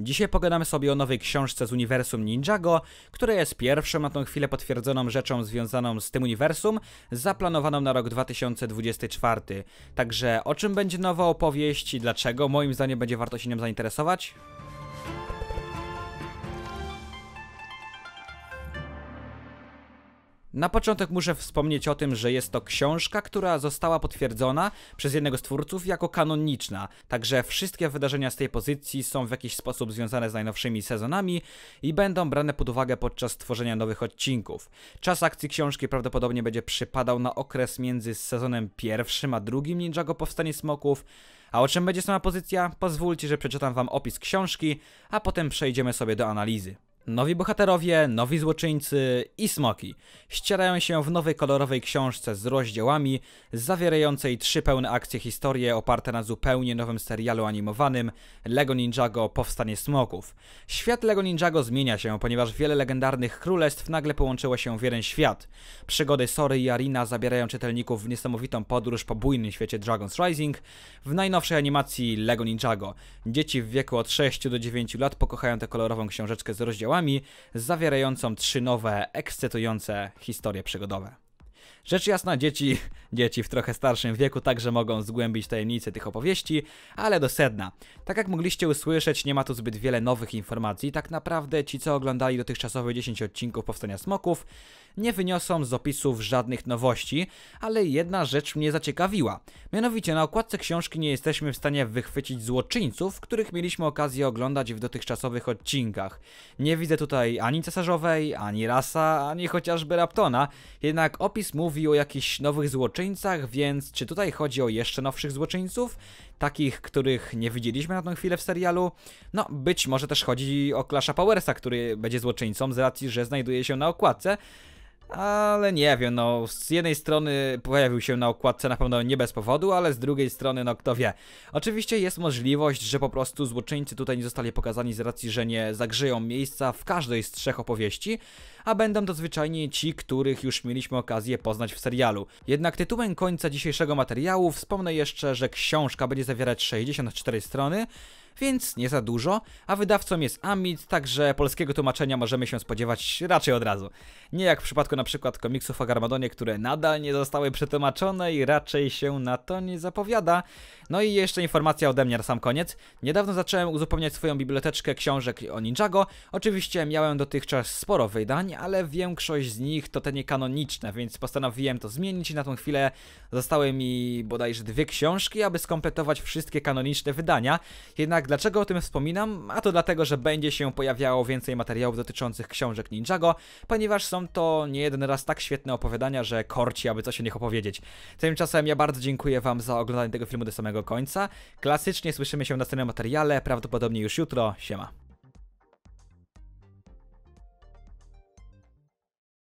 Dzisiaj pogadamy sobie o nowej książce z uniwersum Ninjago, która jest pierwszą na tą chwilę potwierdzoną rzeczą związaną z tym uniwersum, zaplanowaną na rok 2024. Także o czym będzie nowa opowieść i dlaczego moim zdaniem będzie warto się nią zainteresować? Na początek muszę wspomnieć o tym, że jest to książka, która została potwierdzona przez jednego z twórców jako kanoniczna, także wszystkie wydarzenia z tej pozycji są w jakiś sposób związane z najnowszymi sezonami i będą brane pod uwagę podczas tworzenia nowych odcinków. Czas akcji książki prawdopodobnie będzie przypadał na okres między sezonem pierwszym a drugim Ninjago Powstanie Smoków, a o czym będzie sama pozycja, pozwólcie, że przeczytam wam opis książki, a potem przejdziemy sobie do analizy. Nowi bohaterowie, nowi złoczyńcy i smoki ścierają się w nowej kolorowej książce z rozdziałami zawierającej trzy pełne akcje historie oparte na zupełnie nowym serialu animowanym LEGO Ninjago Powstanie Smoków. Świat LEGO Ninjago zmienia się, ponieważ wiele legendarnych królestw nagle połączyło się w jeden świat. Przygody Sory i Arina zabierają czytelników w niesamowitą podróż po bujnym świecie Dragon's Rising w najnowszej animacji LEGO Ninjago. Dzieci w wieku od 6 do 9 lat pokochają tę kolorową książeczkę z rozdziałami materiałami zawierającą trzy nowe, ekscytujące historie przygodowe. Rzecz jasna, dzieci, dzieci w trochę starszym wieku także mogą zgłębić tajemnice tych opowieści, ale do sedna. Tak jak mogliście usłyszeć, nie ma tu zbyt wiele nowych informacji. Tak naprawdę ci, co oglądali dotychczasowe 10 odcinków Powstania Smoków, nie wyniosą z opisów żadnych nowości, ale jedna rzecz mnie zaciekawiła. Mianowicie na okładce książki nie jesteśmy w stanie wychwycić złoczyńców, których mieliśmy okazję oglądać w dotychczasowych odcinkach. Nie widzę tutaj ani cesarzowej, ani rasa, ani chociażby Raptona, jednak opis mówi o jakichś nowych złoczyńcach, więc czy tutaj chodzi o jeszcze nowszych złoczyńców? Takich, których nie widzieliśmy na tą chwilę w serialu? No, być może też chodzi o Clasha Powersa, który będzie złoczyńcą z racji, że znajduje się na okładce. Ale nie wiem, no z jednej strony pojawił się na okładce na pewno nie bez powodu, ale z drugiej strony, no kto wie. Oczywiście jest możliwość, że po prostu złoczyńcy tutaj nie zostali pokazani z racji, że nie zagrzeją miejsca w każdej z trzech opowieści, a będą to zwyczajnie ci, których już mieliśmy okazję poznać w serialu. Jednak tytułem końca dzisiejszego materiału wspomnę jeszcze, że książka będzie zawierać 64 strony, więc nie za dużo, a wydawcą jest Amit, także polskiego tłumaczenia możemy się spodziewać raczej od razu. Nie jak w przypadku na przykład komiksów o Garmadonie, które nadal nie zostały przetłumaczone i raczej się na to nie zapowiada. No i jeszcze informacja ode mnie na sam koniec. Niedawno zacząłem uzupełniać swoją biblioteczkę książek o Ninjago. Oczywiście miałem dotychczas sporo wydań, ale większość z nich to te niekanoniczne, więc postanowiłem to zmienić i na tą chwilę zostały mi bodajże dwie książki, aby skompletować wszystkie kanoniczne wydania. Jednak tak, dlaczego o tym wspominam? A to dlatego, że będzie się pojawiało więcej materiałów dotyczących książek Ninjago, ponieważ są to nie jeden raz tak świetne opowiadania, że korci, aby coś o nich opowiedzieć. Tymczasem ja bardzo dziękuję Wam za oglądanie tego filmu do samego końca. Klasycznie słyszymy się na następnym materiale, prawdopodobnie już jutro. Siema.